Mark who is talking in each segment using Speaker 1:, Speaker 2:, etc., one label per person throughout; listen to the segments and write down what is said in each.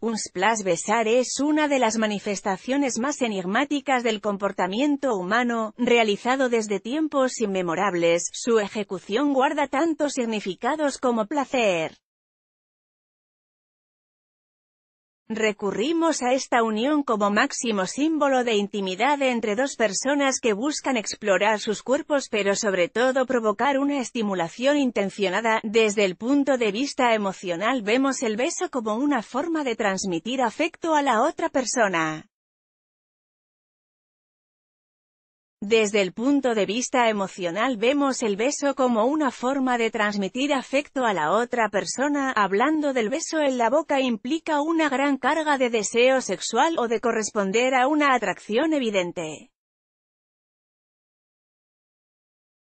Speaker 1: un splash besar es una de las manifestaciones más enigmáticas del comportamiento humano, realizado desde tiempos inmemorables, su ejecución guarda tantos significados como placer Recurrimos a esta unión como máximo símbolo de intimidad entre dos personas que buscan explorar sus cuerpos pero sobre todo provocar una estimulación intencionada. Desde el punto de vista emocional vemos el beso como una forma de transmitir afecto a la otra persona. Desde el punto de vista emocional vemos el beso como una forma de transmitir afecto a la otra persona, hablando del beso en la boca implica una gran carga de deseo sexual o de corresponder a una atracción evidente.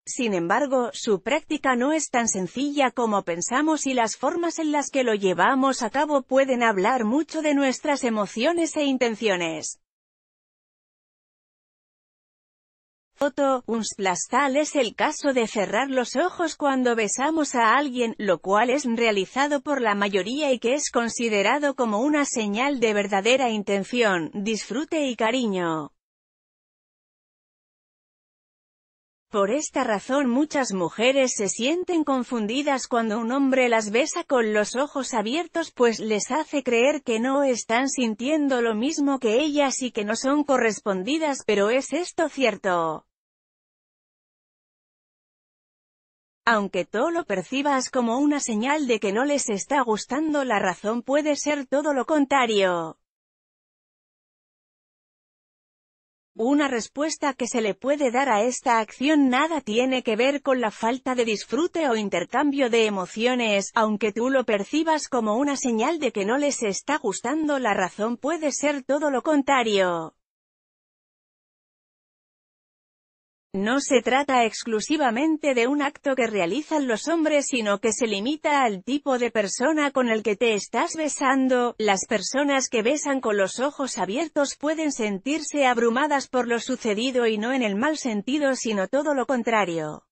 Speaker 1: Sin embargo, su práctica no es tan sencilla como pensamos y las formas en las que lo llevamos a cabo pueden hablar mucho de nuestras emociones e intenciones. Un splastal es el caso de cerrar los ojos cuando besamos a alguien, lo cual es realizado por la mayoría y que es considerado como una señal de verdadera intención, disfrute y cariño. Por esta razón muchas mujeres se sienten confundidas cuando un hombre las besa con los ojos abiertos pues les hace creer que no están sintiendo lo mismo que ellas y que no son correspondidas pero ¿es esto cierto? Aunque tú lo percibas como una señal de que no les está gustando la razón puede ser todo lo contrario. Una respuesta que se le puede dar a esta acción nada tiene que ver con la falta de disfrute o intercambio de emociones, aunque tú lo percibas como una señal de que no les está gustando la razón puede ser todo lo contrario. No se trata exclusivamente de un acto que realizan los hombres sino que se limita al tipo de persona con el que te estás besando. Las personas que besan con los ojos abiertos pueden sentirse abrumadas por lo sucedido y no en el mal sentido sino todo lo contrario.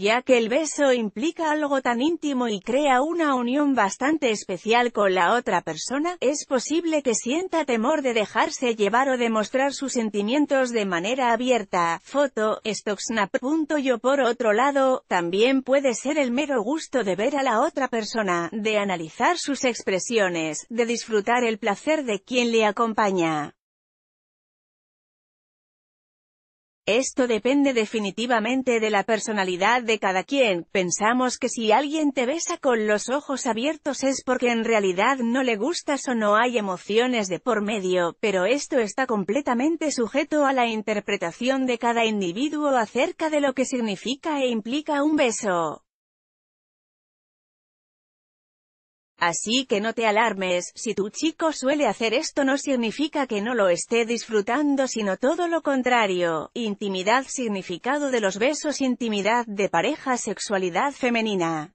Speaker 1: ya que el beso implica algo tan íntimo y crea una unión bastante especial con la otra persona, es posible que sienta temor de dejarse llevar o de mostrar sus sentimientos de manera abierta. Foto, stocksnap.yo Por otro lado, también puede ser el mero gusto de ver a la otra persona, de analizar sus expresiones, de disfrutar el placer de quien le acompaña. Esto depende definitivamente de la personalidad de cada quien, pensamos que si alguien te besa con los ojos abiertos es porque en realidad no le gustas o no hay emociones de por medio, pero esto está completamente sujeto a la interpretación de cada individuo acerca de lo que significa e implica un beso. Así que no te alarmes, si tu chico suele hacer esto no significa que no lo esté disfrutando sino todo lo contrario. Intimidad Significado de los besos Intimidad de pareja Sexualidad femenina